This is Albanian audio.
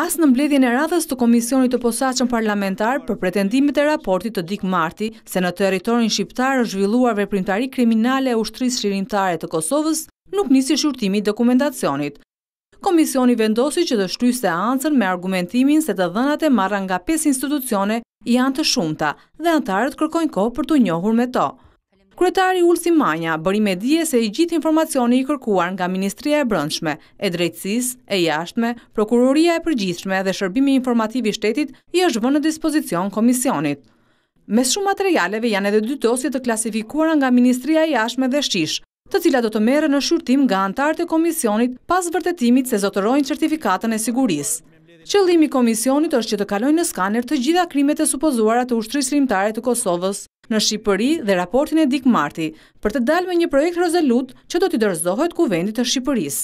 As në mbledhjën e radhës të Komisionit të posaqën parlamentar për pretendimit e raportit të dik marti, se në teritorin shqiptar është zhvilluar veprimtari kriminale e ushtrisë shirintare të Kosovës, nuk nisi shurtimi dokumentacionit. Komisioni vendosi që të shtu seancën me argumentimin se të dhënat e marra nga 5 institucione janë të shumta dhe antarët kërkojnë ko për të njohur me to. Kryetari Ulsi Manja bëri me dje se i gjithë informacioni i kërkuar nga Ministria e Brëndshme, e Drejtsis, e Jashtme, Prokuroria e Përgjithshme dhe Shërbimi Informativ i Shtetit i është vënë në dispozicion Komisionit. Mes shumë materialeve janë edhe dy dosje të klasifikuar nga Ministria e Jashtme dhe Shqish, të cila do të mere në shurtim nga antarët e Komisionit pas vërtetimit se zotërojnë certifikatën e sigurisë. Qëllimi komisionit është që të kalojnë në skaner të gjitha krimet e supozuara të ushtrisë limtare të Kosovës në Shqipëri dhe raportin e Dik Marti për të dalë me një projekt rezolut që do t'i dërzohet kuvendit të Shqipëris.